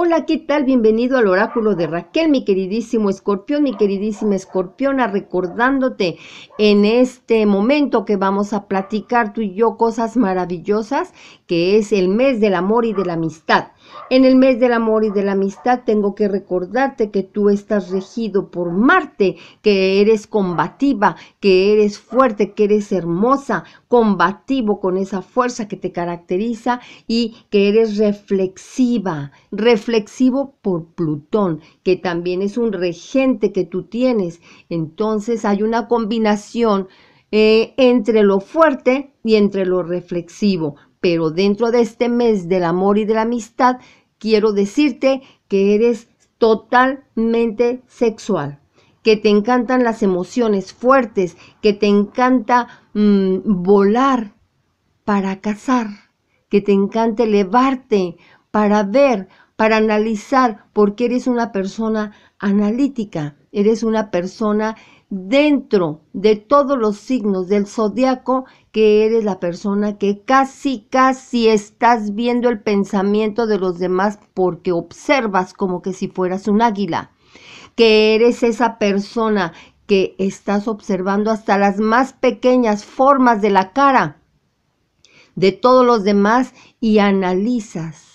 Hola, ¿qué tal? Bienvenido al oráculo de Raquel, mi queridísimo escorpión, mi queridísima escorpiona, recordándote en este momento que vamos a platicar tú y yo cosas maravillosas, que es el mes del amor y de la amistad. En el mes del amor y de la amistad tengo que recordarte que tú estás regido por Marte, que eres combativa, que eres fuerte, que eres hermosa, combativo con esa fuerza que te caracteriza y que eres reflexiva, reflexivo por Plutón, que también es un regente que tú tienes. Entonces hay una combinación eh, entre lo fuerte y entre lo reflexivo pero dentro de este mes del amor y de la amistad, quiero decirte que eres totalmente sexual, que te encantan las emociones fuertes, que te encanta mm, volar para cazar, que te encanta elevarte para ver, para analizar, porque eres una persona analítica, eres una persona dentro de todos los signos del zodiaco que eres la persona que casi, casi estás viendo el pensamiento de los demás porque observas como que si fueras un águila, que eres esa persona que estás observando hasta las más pequeñas formas de la cara de todos los demás y analizas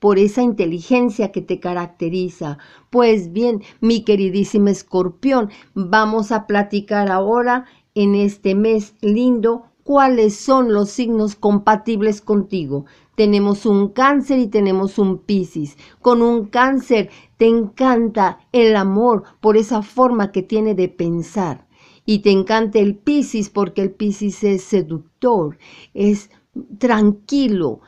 por esa inteligencia que te caracteriza. Pues bien, mi queridísima escorpión, vamos a platicar ahora en este mes lindo cuáles son los signos compatibles contigo. Tenemos un cáncer y tenemos un piscis. Con un cáncer te encanta el amor por esa forma que tiene de pensar. Y te encanta el piscis porque el piscis es seductor, es tranquilo,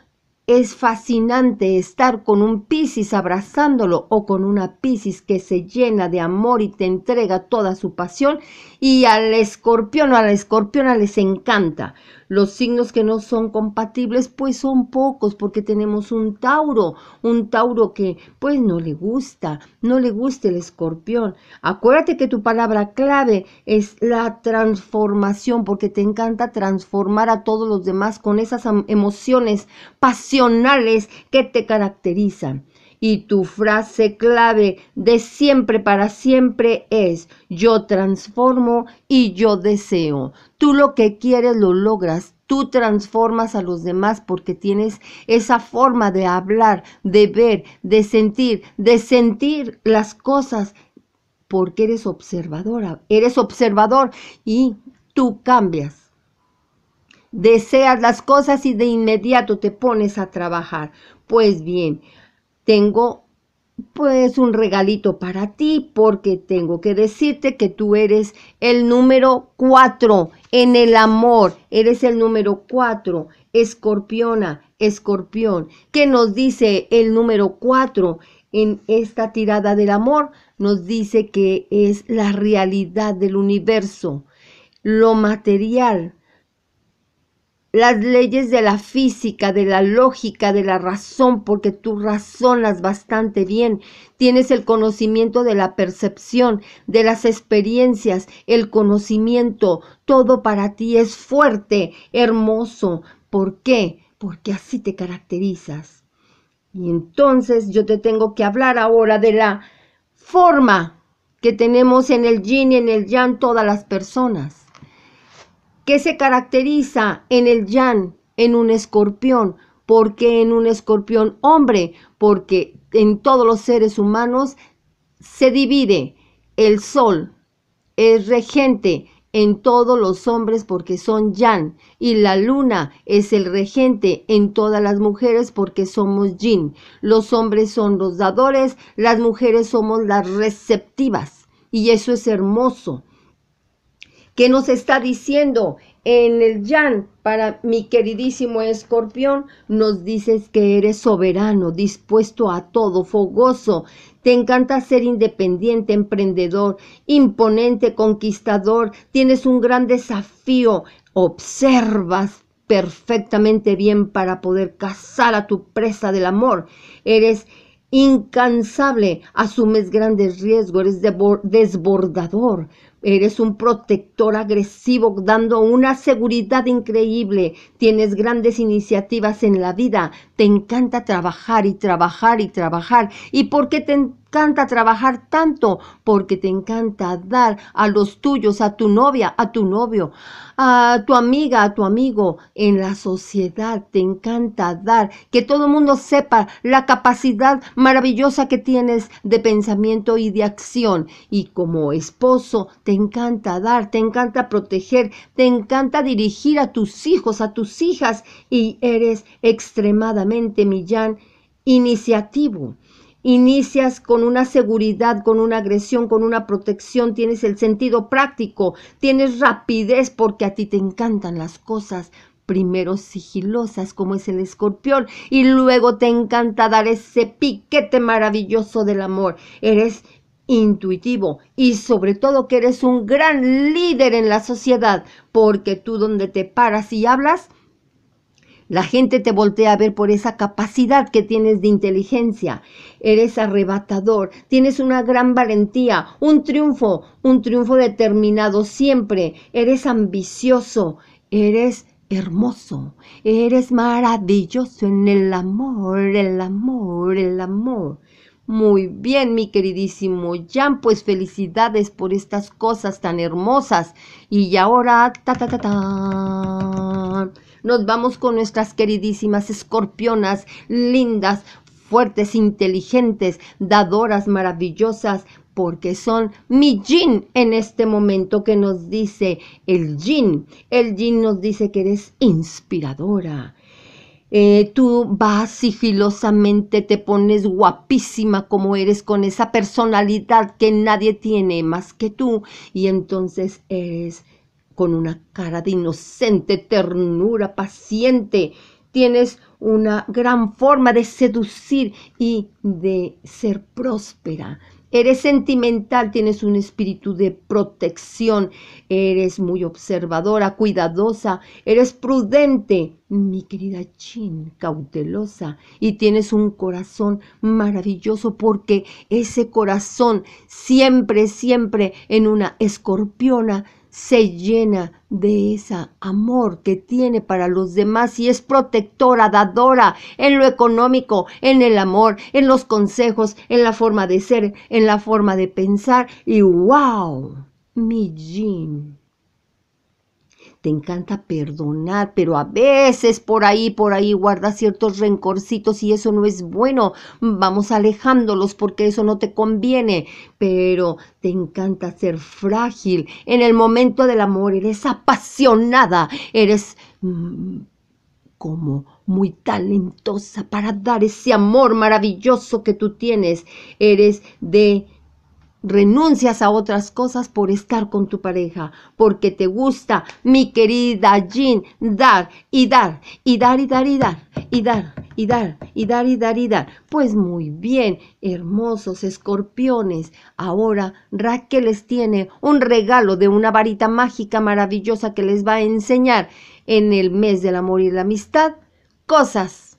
es fascinante estar con un Piscis abrazándolo o con una Piscis que se llena de amor y te entrega toda su pasión y al escorpión o a la escorpiona les encanta. Los signos que no son compatibles pues son pocos porque tenemos un Tauro, un Tauro que pues no le gusta, no le gusta el escorpión. Acuérdate que tu palabra clave es la transformación porque te encanta transformar a todos los demás con esas emociones pasionales que te caracterizan. Y tu frase clave de siempre para siempre es yo transformo y yo deseo. Tú lo que quieres lo logras. Tú transformas a los demás porque tienes esa forma de hablar, de ver, de sentir, de sentir las cosas porque eres observadora, eres observador y tú cambias deseas las cosas y de inmediato te pones a trabajar. Pues bien, tengo pues un regalito para ti porque tengo que decirte que tú eres el número cuatro en el amor, eres el número cuatro, escorpiona, escorpión, ¿Qué nos dice el número cuatro en esta tirada del amor, nos dice que es la realidad del universo, lo material, las leyes de la física, de la lógica, de la razón, porque tú razonas bastante bien, tienes el conocimiento de la percepción, de las experiencias, el conocimiento, todo para ti es fuerte, hermoso. ¿Por qué? Porque así te caracterizas. Y entonces yo te tengo que hablar ahora de la forma que tenemos en el yin y en el yang todas las personas que se caracteriza en el yan, en un escorpión. ¿Por qué en un escorpión hombre? Porque en todos los seres humanos se divide. El sol es regente en todos los hombres porque son yan y la luna es el regente en todas las mujeres porque somos yin. Los hombres son los dadores, las mujeres somos las receptivas y eso es hermoso ¿Qué nos está diciendo en el Yan para mi queridísimo escorpión, nos dices que eres soberano, dispuesto a todo, fogoso, te encanta ser independiente, emprendedor, imponente, conquistador, tienes un gran desafío, observas perfectamente bien para poder cazar a tu presa del amor, eres incansable, asumes grandes riesgos, eres desbordador, Eres un protector agresivo dando una seguridad increíble. Tienes grandes iniciativas en la vida. Te encanta trabajar y trabajar y trabajar. ¿Y por qué te encanta trabajar tanto, porque te encanta dar a los tuyos, a tu novia, a tu novio, a tu amiga, a tu amigo. En la sociedad te encanta dar, que todo el mundo sepa la capacidad maravillosa que tienes de pensamiento y de acción. Y como esposo, te encanta dar, te encanta proteger, te encanta dirigir a tus hijos, a tus hijas, y eres extremadamente, Millán, iniciativo inicias con una seguridad, con una agresión, con una protección, tienes el sentido práctico, tienes rapidez porque a ti te encantan las cosas primero sigilosas como es el escorpión y luego te encanta dar ese piquete maravilloso del amor. Eres intuitivo y sobre todo que eres un gran líder en la sociedad porque tú donde te paras y hablas, la gente te voltea a ver por esa capacidad que tienes de inteligencia. Eres arrebatador, tienes una gran valentía, un triunfo, un triunfo determinado siempre. Eres ambicioso, eres hermoso, eres maravilloso en el amor, el amor, el amor. Muy bien, mi queridísimo Jan, pues felicidades por estas cosas tan hermosas. Y ahora, ta ta ta ta. Nos vamos con nuestras queridísimas escorpionas, lindas, fuertes, inteligentes, dadoras, maravillosas, porque son mi yin en este momento que nos dice el yin. El yin nos dice que eres inspiradora. Eh, tú vas sigilosamente, te pones guapísima como eres con esa personalidad que nadie tiene más que tú y entonces eres con una cara de inocente ternura paciente. Tienes una gran forma de seducir y de ser próspera. Eres sentimental, tienes un espíritu de protección, eres muy observadora, cuidadosa, eres prudente, mi querida Chin, cautelosa, y tienes un corazón maravilloso porque ese corazón siempre, siempre en una escorpiona se llena de ese amor que tiene para los demás y es protectora, dadora en lo económico, en el amor, en los consejos, en la forma de ser, en la forma de pensar y wow, mi Jean te encanta perdonar, pero a veces por ahí, por ahí guardas ciertos rencorcitos y eso no es bueno. Vamos alejándolos porque eso no te conviene, pero te encanta ser frágil. En el momento del amor eres apasionada, eres mm, como muy talentosa para dar ese amor maravilloso que tú tienes. Eres de renuncias a otras cosas por estar con tu pareja, porque te gusta, mi querida Jean, dar y dar y dar y dar y dar y dar y dar y dar y dar y dar. Pues muy bien, hermosos escorpiones. Ahora Raquel les tiene un regalo de una varita mágica maravillosa que les va a enseñar en el mes del amor y la amistad cosas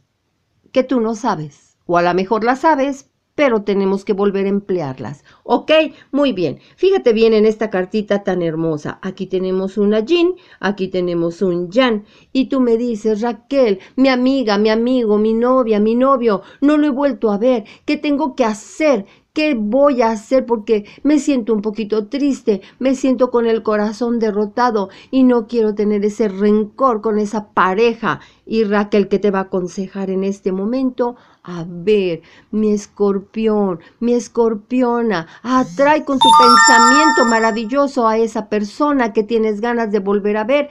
que tú no sabes. O a lo mejor las sabes, pero tenemos que volver a emplearlas. Ok, muy bien. Fíjate bien en esta cartita tan hermosa. Aquí tenemos una Jean, aquí tenemos un Jan, Y tú me dices, Raquel, mi amiga, mi amigo, mi novia, mi novio, no lo he vuelto a ver. ¿Qué tengo que hacer? ¿Qué voy a hacer? Porque me siento un poquito triste, me siento con el corazón derrotado y no quiero tener ese rencor con esa pareja. Y Raquel, ¿qué te va a aconsejar en este momento? a ver, mi escorpión, mi escorpiona, atrae con tu pensamiento maravilloso a esa persona que tienes ganas de volver a ver.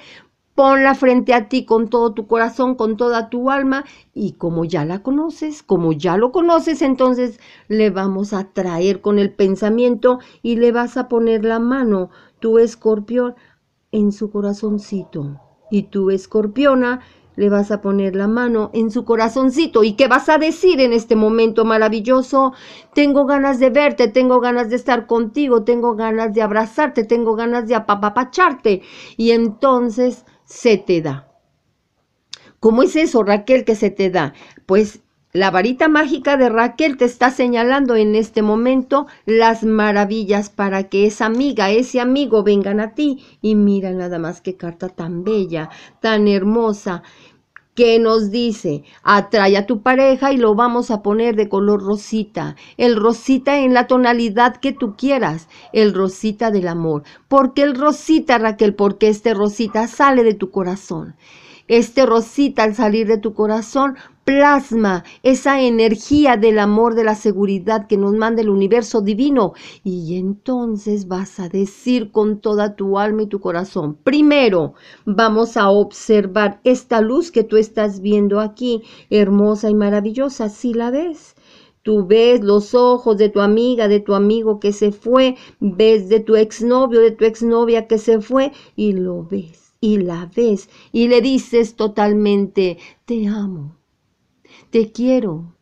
Ponla frente a ti con todo tu corazón, con toda tu alma y como ya la conoces, como ya lo conoces, entonces le vamos a traer con el pensamiento y le vas a poner la mano, tu escorpión, en su corazoncito y tu escorpiona le vas a poner la mano en su corazoncito y qué vas a decir en este momento maravilloso. Tengo ganas de verte, tengo ganas de estar contigo, tengo ganas de abrazarte, tengo ganas de apapacharte. Y entonces se te da. ¿Cómo es eso, Raquel, que se te da? Pues la varita mágica de Raquel te está señalando en este momento las maravillas para que esa amiga, ese amigo vengan a ti. Y mira nada más qué carta tan bella, tan hermosa, que nos dice, atrae a tu pareja y lo vamos a poner de color rosita. El rosita en la tonalidad que tú quieras, el rosita del amor. porque el rosita, Raquel? Porque este rosita sale de tu corazón. Este rosita al salir de tu corazón plasma esa energía del amor, de la seguridad que nos manda el universo divino. Y entonces vas a decir con toda tu alma y tu corazón, primero vamos a observar esta luz que tú estás viendo aquí, hermosa y maravillosa, si la ves. Tú ves los ojos de tu amiga, de tu amigo que se fue, ves de tu exnovio, de tu exnovia que se fue y lo ves y la ves y le dices totalmente, te amo, te quiero,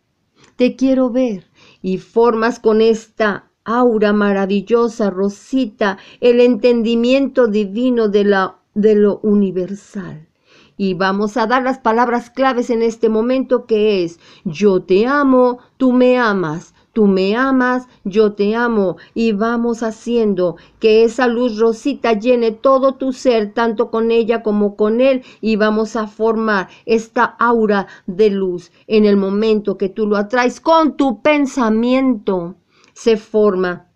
te quiero ver y formas con esta aura maravillosa, Rosita, el entendimiento divino de, la, de lo universal. Y vamos a dar las palabras claves en este momento que es, yo te amo, tú me amas, Tú me amas, yo te amo y vamos haciendo que esa luz rosita llene todo tu ser, tanto con ella como con él, y vamos a formar esta aura de luz. En el momento que tú lo atraes con tu pensamiento, se forma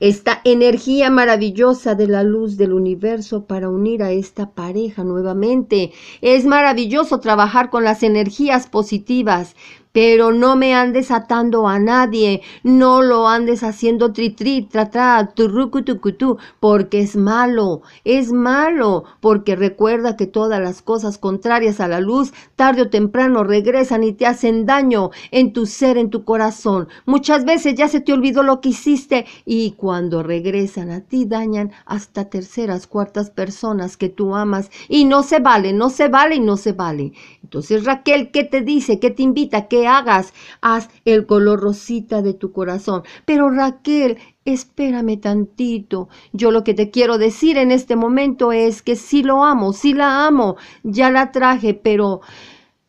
esta energía maravillosa de la luz del universo para unir a esta pareja nuevamente. Es maravilloso trabajar con las energías positivas, pero no me andes atando a nadie, no lo andes haciendo tri tri, tra tra, turrucutucutú, porque es malo, es malo, porque recuerda que todas las cosas contrarias a la luz, tarde o temprano regresan y te hacen daño en tu ser, en tu corazón. Muchas veces ya se te olvidó lo que hiciste y cuando regresan a ti dañan hasta terceras, cuartas personas que tú amas y no se vale, no se vale y no se vale. Entonces Raquel, ¿qué te dice? ¿Qué te invita? ¿Qué hagas, haz el color rosita de tu corazón. Pero Raquel, espérame tantito. Yo lo que te quiero decir en este momento es que sí lo amo, sí la amo, ya la traje, pero...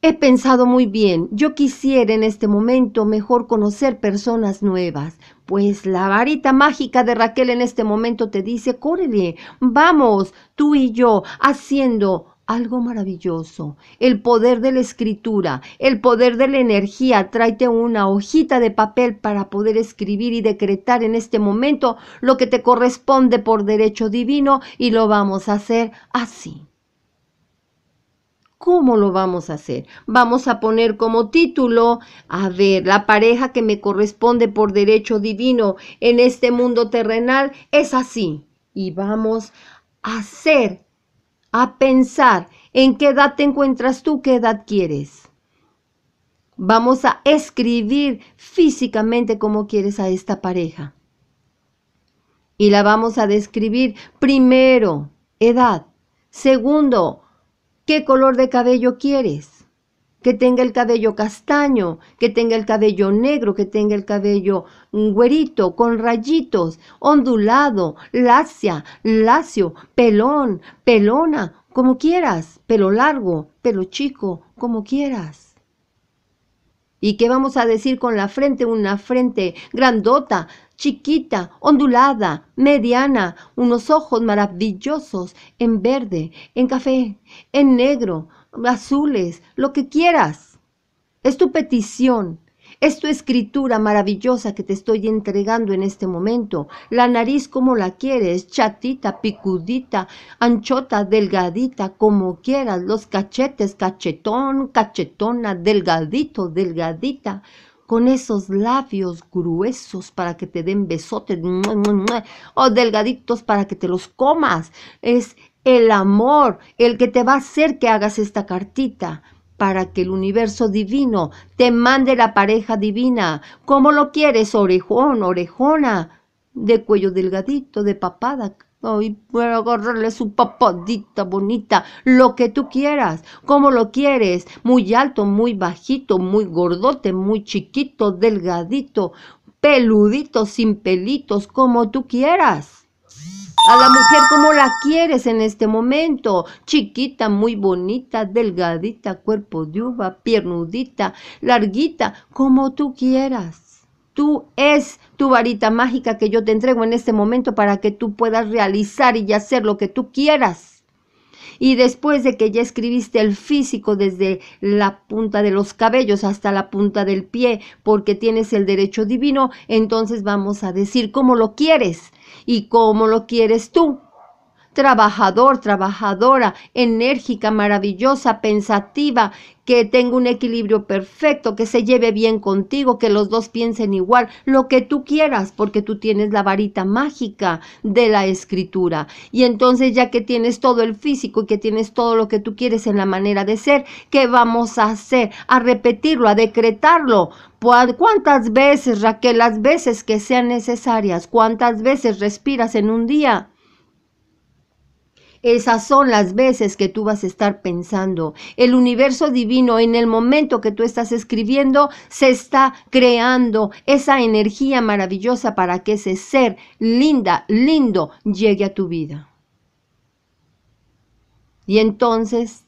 He pensado muy bien, yo quisiera en este momento mejor conocer personas nuevas, pues la varita mágica de Raquel en este momento te dice, córrele, vamos, tú y yo, haciendo algo maravilloso. El poder de la escritura, el poder de la energía. Tráete una hojita de papel para poder escribir y decretar en este momento lo que te corresponde por derecho divino y lo vamos a hacer así. ¿Cómo lo vamos a hacer? Vamos a poner como título, a ver, la pareja que me corresponde por derecho divino en este mundo terrenal es así. Y vamos a hacer a pensar en qué edad te encuentras tú, qué edad quieres. Vamos a escribir físicamente cómo quieres a esta pareja. Y la vamos a describir primero, edad. Segundo, ¿qué color de cabello quieres? que tenga el cabello castaño, que tenga el cabello negro, que tenga el cabello mm, güerito, con rayitos, ondulado, lacia, lacio, pelón, pelona, como quieras, pelo largo, pelo chico, como quieras. ¿Y qué vamos a decir con la frente? Una frente grandota, chiquita, ondulada, mediana, unos ojos maravillosos, en verde, en café, en negro, azules, lo que quieras. Es tu petición, es tu escritura maravillosa que te estoy entregando en este momento. La nariz como la quieres, chatita, picudita, anchota, delgadita, como quieras. Los cachetes, cachetón, cachetona, delgadito, delgadita. Con esos labios gruesos para que te den besotes. O delgaditos para que te los comas. Es el amor, el que te va a hacer que hagas esta cartita para que el universo divino te mande la pareja divina. ¿Cómo lo quieres? Orejón, orejona, de cuello delgadito, de papada. Ay, puedo agarrarle su papadita bonita, lo que tú quieras, como lo quieres, muy alto, muy bajito, muy gordote, muy chiquito, delgadito, peludito, sin pelitos, como tú quieras a la mujer como la quieres en este momento. Chiquita, muy bonita, delgadita, cuerpo de uva, piernudita, larguita, como tú quieras. Tú es tu varita mágica que yo te entrego en este momento para que tú puedas realizar y hacer lo que tú quieras. Y después de que ya escribiste el físico desde la punta de los cabellos hasta la punta del pie, porque tienes el derecho divino, entonces vamos a decir cómo lo quieres y cómo lo quieres tú trabajador, trabajadora, enérgica, maravillosa, pensativa, que tenga un equilibrio perfecto, que se lleve bien contigo, que los dos piensen igual, lo que tú quieras, porque tú tienes la varita mágica de la escritura. Y entonces ya que tienes todo el físico y que tienes todo lo que tú quieres en la manera de ser, ¿qué vamos a hacer? A repetirlo, a decretarlo. ¿Cuántas veces, Raquel, las veces que sean necesarias? ¿Cuántas veces respiras en un día? Esas son las veces que tú vas a estar pensando. El universo divino en el momento que tú estás escribiendo se está creando esa energía maravillosa para que ese ser linda, lindo, llegue a tu vida. Y entonces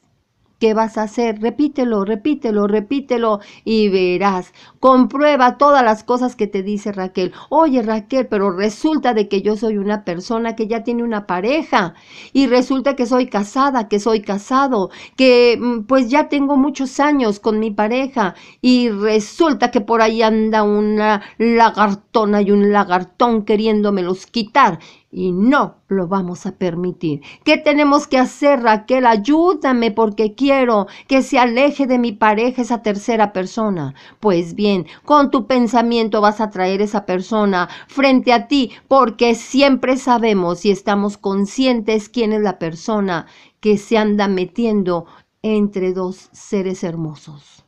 ¿Qué vas a hacer? Repítelo, repítelo, repítelo y verás. Comprueba todas las cosas que te dice Raquel. Oye Raquel, pero resulta de que yo soy una persona que ya tiene una pareja y resulta que soy casada, que soy casado, que mm, pues ya tengo muchos años con mi pareja y resulta que por ahí anda una lagartona y un lagartón queriéndomelos quitar y no lo vamos a permitir. ¿Qué tenemos que hacer, Raquel? Ayúdame porque quiero que se aleje de mi pareja esa tercera persona. Pues bien, con tu pensamiento vas a traer esa persona frente a ti porque siempre sabemos y estamos conscientes quién es la persona que se anda metiendo entre dos seres hermosos.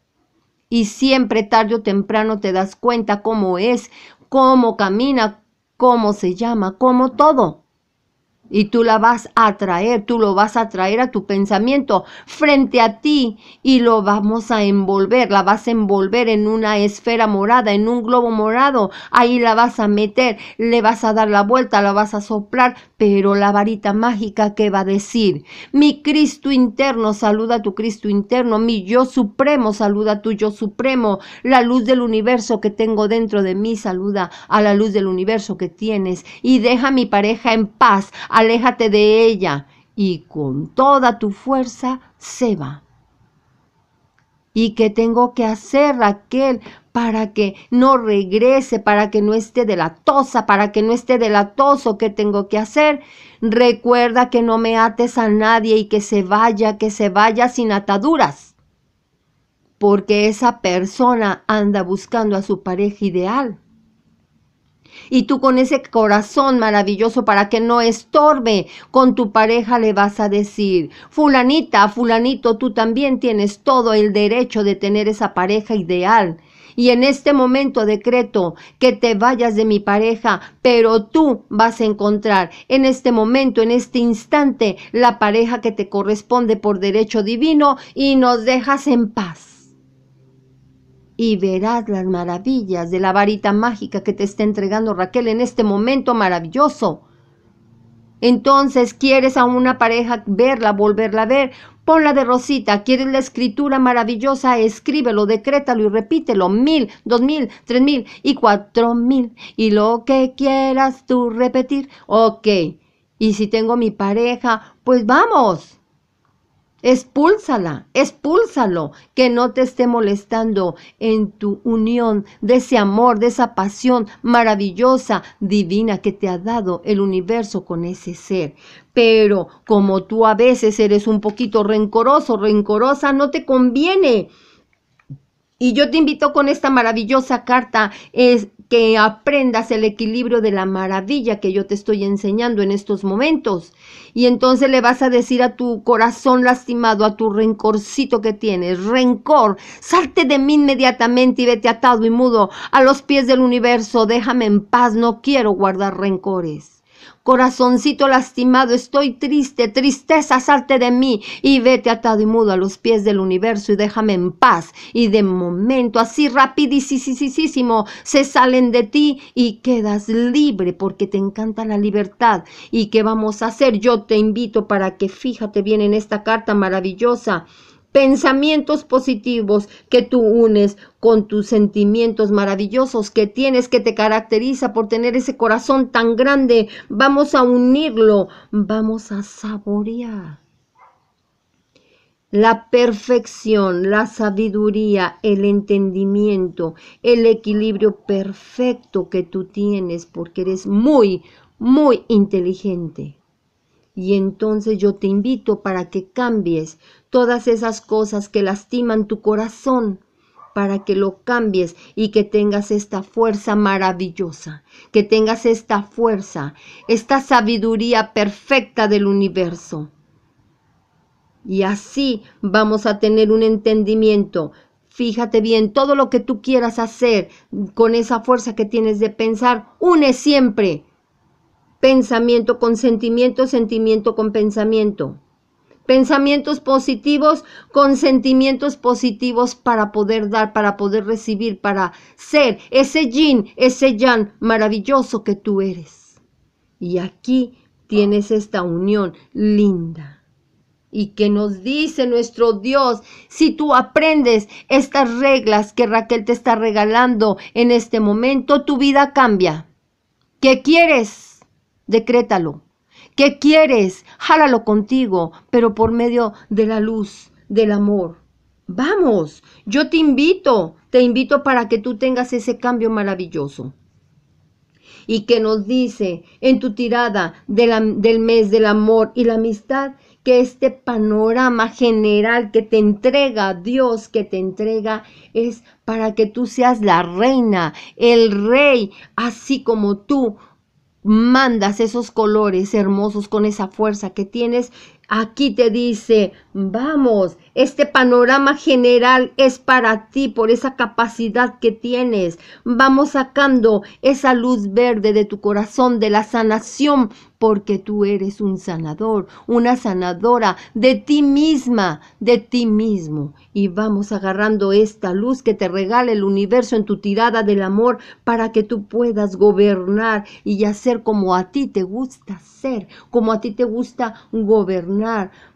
Y siempre tarde o temprano te das cuenta cómo es, cómo camina, cómo se llama, como todo y tú la vas a traer... tú lo vas a traer a tu pensamiento frente a ti y lo vamos a envolver, la vas a envolver en una esfera morada, en un globo morado, ahí la vas a meter, le vas a dar la vuelta, la vas a soplar, pero la varita mágica que va a decir, mi Cristo interno saluda a tu Cristo interno, mi yo supremo saluda a tu yo supremo, la luz del universo que tengo dentro de mí saluda a la luz del universo que tienes y deja a mi pareja en paz, aléjate de ella y con toda tu fuerza se va. ¿Y qué tengo que hacer, Raquel, para que no regrese, para que no esté de la tosa, para que no esté delatoso? ¿Qué tengo que hacer? Recuerda que no me ates a nadie y que se vaya, que se vaya sin ataduras. Porque esa persona anda buscando a su pareja ideal. Y tú con ese corazón maravilloso para que no estorbe, con tu pareja le vas a decir, fulanita, fulanito, tú también tienes todo el derecho de tener esa pareja ideal. Y en este momento decreto que te vayas de mi pareja, pero tú vas a encontrar en este momento, en este instante, la pareja que te corresponde por derecho divino y nos dejas en paz y verás las maravillas de la varita mágica que te está entregando Raquel en este momento maravilloso. Entonces, ¿quieres a una pareja verla, volverla a ver? Ponla de rosita, ¿quieres la escritura maravillosa? Escríbelo, decrétalo y repítelo mil, dos mil, tres mil y cuatro mil. Y lo que quieras tú repetir, ok. Y si tengo mi pareja, pues vamos. Expúlsala, expúlsalo, que no te esté molestando en tu unión de ese amor, de esa pasión maravillosa, divina que te ha dado el universo con ese ser. Pero como tú a veces eres un poquito rencoroso, rencorosa, no te conviene. Y yo te invito con esta maravillosa carta, es que aprendas el equilibrio de la maravilla que yo te estoy enseñando en estos momentos. Y entonces le vas a decir a tu corazón lastimado, a tu rencorcito que tienes, rencor, salte de mí inmediatamente y vete atado y mudo a los pies del universo, déjame en paz, no quiero guardar rencores. Corazoncito lastimado, estoy triste, tristeza, salte de mí y vete atado y mudo a los pies del universo y déjame en paz. Y de momento, así rapidísimo, se salen de ti y quedas libre porque te encanta la libertad. ¿Y qué vamos a hacer? Yo te invito para que fíjate bien en esta carta maravillosa pensamientos positivos que tú unes con tus sentimientos maravillosos que tienes, que te caracteriza por tener ese corazón tan grande. Vamos a unirlo, vamos a saborear. La perfección, la sabiduría, el entendimiento, el equilibrio perfecto que tú tienes porque eres muy, muy inteligente. Y entonces yo te invito para que cambies todas esas cosas que lastiman tu corazón, para que lo cambies y que tengas esta fuerza maravillosa, que tengas esta fuerza, esta sabiduría perfecta del universo. Y así vamos a tener un entendimiento. Fíjate bien, todo lo que tú quieras hacer con esa fuerza que tienes de pensar, une siempre pensamiento con sentimiento, sentimiento con pensamiento. Pensamientos positivos con sentimientos positivos para poder dar, para poder recibir, para ser ese yin, ese yang maravilloso que tú eres. Y aquí tienes esta unión linda. Y que nos dice nuestro Dios, si tú aprendes estas reglas que Raquel te está regalando en este momento, tu vida cambia. ¿Qué quieres? decrétalo. ¿Qué quieres? Jálalo contigo, pero por medio de la luz, del amor. Vamos, yo te invito, te invito para que tú tengas ese cambio maravilloso. Y que nos dice en tu tirada del mes del amor y la amistad, que este panorama general que te entrega Dios, que te entrega, es para que tú seas la reina, el rey, así como tú mandas esos colores hermosos con esa fuerza que tienes Aquí te dice, vamos, este panorama general es para ti por esa capacidad que tienes. Vamos sacando esa luz verde de tu corazón, de la sanación, porque tú eres un sanador, una sanadora de ti misma, de ti mismo. Y vamos agarrando esta luz que te regala el universo en tu tirada del amor para que tú puedas gobernar y hacer como a ti te gusta ser, como a ti te gusta gobernar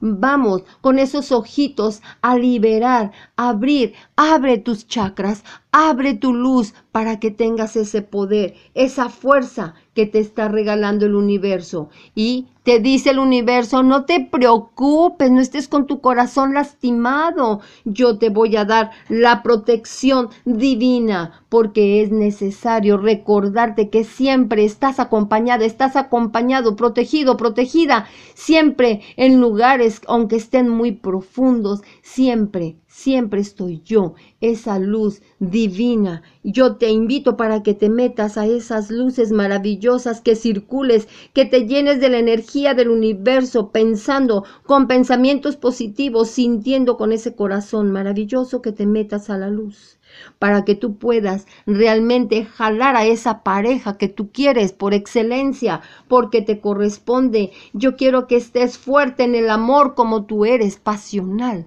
Vamos con esos ojitos a liberar, abrir. Abre tus chakras, abre tu luz para que tengas ese poder, esa fuerza que te está regalando el universo. Y te dice el universo, no te preocupes, no estés con tu corazón lastimado. Yo te voy a dar la protección divina porque es necesario recordarte que siempre estás acompañada, estás acompañado, protegido, protegida, siempre en lugares, aunque estén muy profundos, siempre, siempre estoy yo, esa luz divina. Yo te invito para que te metas a esas luces maravillosas, que circules, que te llenes de la energía del universo, pensando con pensamientos positivos, sintiendo con ese corazón maravilloso que te metas a la luz, para que tú puedas realmente jalar a esa pareja que tú quieres por excelencia, porque te corresponde. Yo quiero que estés fuerte en el amor como tú eres, pasional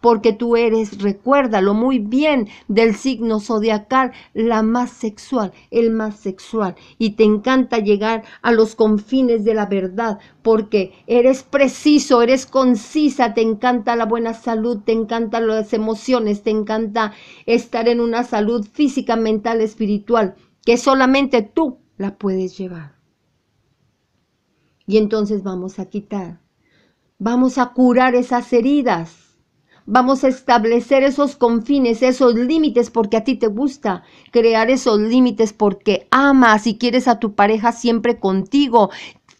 porque tú eres, recuérdalo muy bien, del signo zodiacal, la más sexual, el más sexual. Y te encanta llegar a los confines de la verdad, porque eres preciso, eres concisa, te encanta la buena salud, te encantan las emociones, te encanta estar en una salud física, mental, espiritual, que solamente tú la puedes llevar. Y entonces vamos a quitar, vamos a curar esas heridas Vamos a establecer esos confines, esos límites porque a ti te gusta, crear esos límites porque amas y quieres a tu pareja siempre contigo.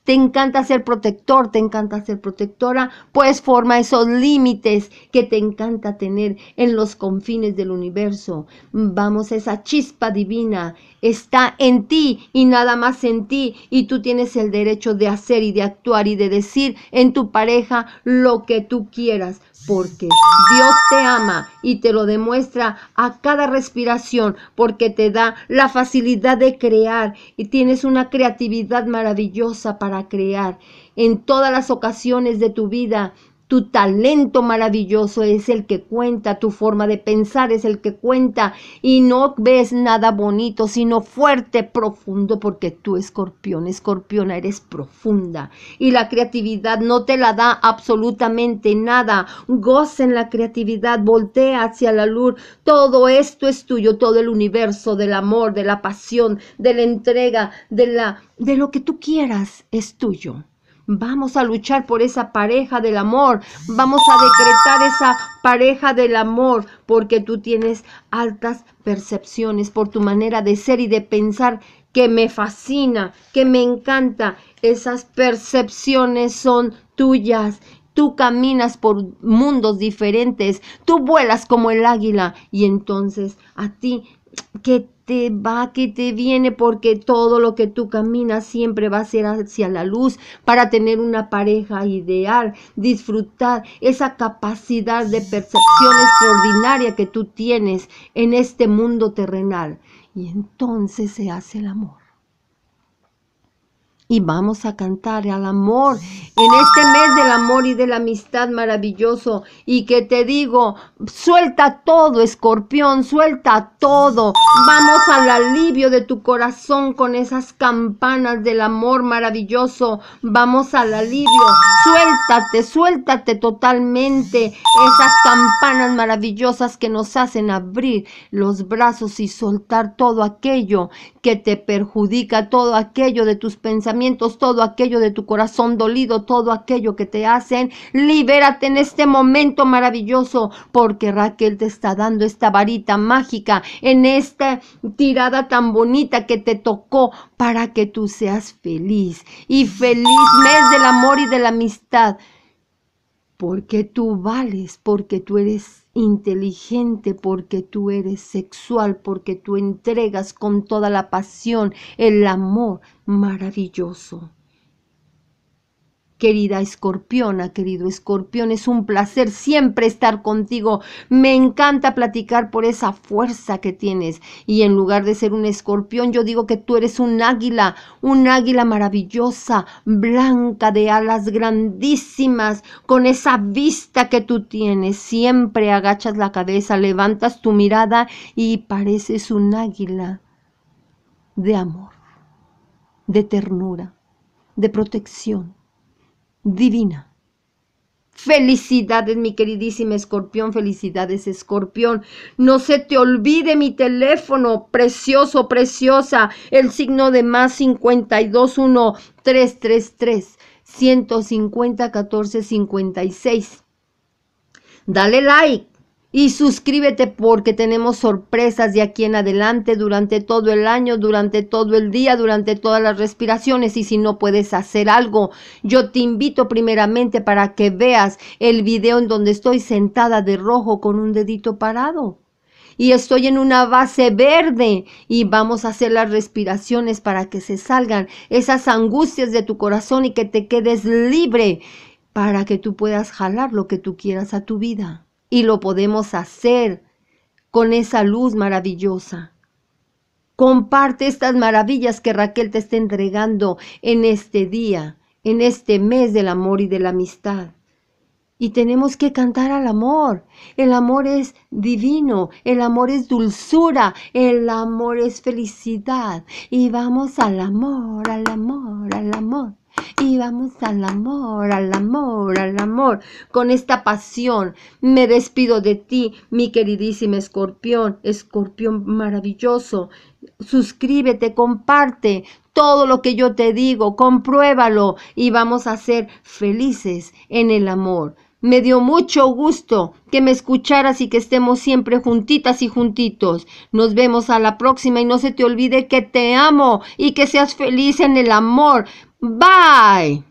Te encanta ser protector, te encanta ser protectora, pues forma esos límites que te encanta tener en los confines del universo. Vamos, esa chispa divina está en ti y nada más en ti y tú tienes el derecho de hacer y de actuar y de decir en tu pareja lo que tú quieras porque Dios te ama y te lo demuestra a cada respiración, porque te da la facilidad de crear y tienes una creatividad maravillosa para crear en todas las ocasiones de tu vida. Tu talento maravilloso es el que cuenta, tu forma de pensar es el que cuenta y no ves nada bonito, sino fuerte, profundo, porque tú escorpión, escorpiona, eres profunda y la creatividad no te la da absolutamente nada. Goza en la creatividad, voltea hacia la luz. Todo esto es tuyo, todo el universo del amor, de la pasión, de la entrega, de, la, de lo que tú quieras es tuyo. Vamos a luchar por esa pareja del amor. Vamos a decretar esa pareja del amor porque tú tienes altas percepciones por tu manera de ser y de pensar que me fascina, que me encanta. Esas percepciones son tuyas. Tú caminas por mundos diferentes, tú vuelas como el águila y entonces a ti que te va, que te viene, porque todo lo que tú caminas siempre va a ser hacia la luz para tener una pareja ideal, disfrutar esa capacidad de percepción extraordinaria que tú tienes en este mundo terrenal. Y entonces se hace el amor y vamos a cantar al amor en este mes del amor y de la amistad maravilloso y que te digo, suelta todo, escorpión, suelta todo. Vamos al alivio de tu corazón con esas campanas del amor maravilloso. Vamos al alivio. Suéltate, suéltate totalmente esas campanas maravillosas que nos hacen abrir los brazos y soltar todo aquello que te perjudica, todo aquello de tus pensamientos todo aquello de tu corazón dolido, todo aquello que te hacen. Libérate en este momento maravilloso, porque Raquel te está dando esta varita mágica, en esta tirada tan bonita que te tocó para que tú seas feliz. Y feliz mes del amor y de la amistad. Porque tú vales, porque tú eres inteligente, porque tú eres sexual, porque tú entregas con toda la pasión el amor maravilloso. Querida escorpiona, querido escorpión, es un placer siempre estar contigo. Me encanta platicar por esa fuerza que tienes. Y en lugar de ser un escorpión, yo digo que tú eres un águila, un águila maravillosa, blanca, de alas grandísimas, con esa vista que tú tienes. Siempre agachas la cabeza, levantas tu mirada y pareces un águila de amor, de ternura, de protección divina. Felicidades, mi queridísima escorpión, felicidades, escorpión. No se te olvide mi teléfono, precioso, preciosa, el signo de más 333 150 14 56. Dale like y suscríbete porque tenemos sorpresas de aquí en adelante durante todo el año, durante todo el día, durante todas las respiraciones. Y si no puedes hacer algo, yo te invito primeramente para que veas el video en donde estoy sentada de rojo con un dedito parado. Y estoy en una base verde y vamos a hacer las respiraciones para que se salgan esas angustias de tu corazón y que te quedes libre para que tú puedas jalar lo que tú quieras a tu vida. Y lo podemos hacer con esa luz maravillosa. Comparte estas maravillas que Raquel te está entregando en este día, en este mes del amor y de la amistad. Y tenemos que cantar al amor. El amor es divino, el amor es dulzura, el amor es felicidad. Y vamos al amor, al amor, al amor y vamos al amor, al amor, al amor, con esta pasión. Me despido de ti, mi queridísima escorpión, escorpión maravilloso. Suscríbete, comparte todo lo que yo te digo, compruébalo y vamos a ser felices en el amor. Me dio mucho gusto que me escucharas y que estemos siempre juntitas y juntitos. Nos vemos a la próxima y no se te olvide que te amo y que seas feliz en el amor. bye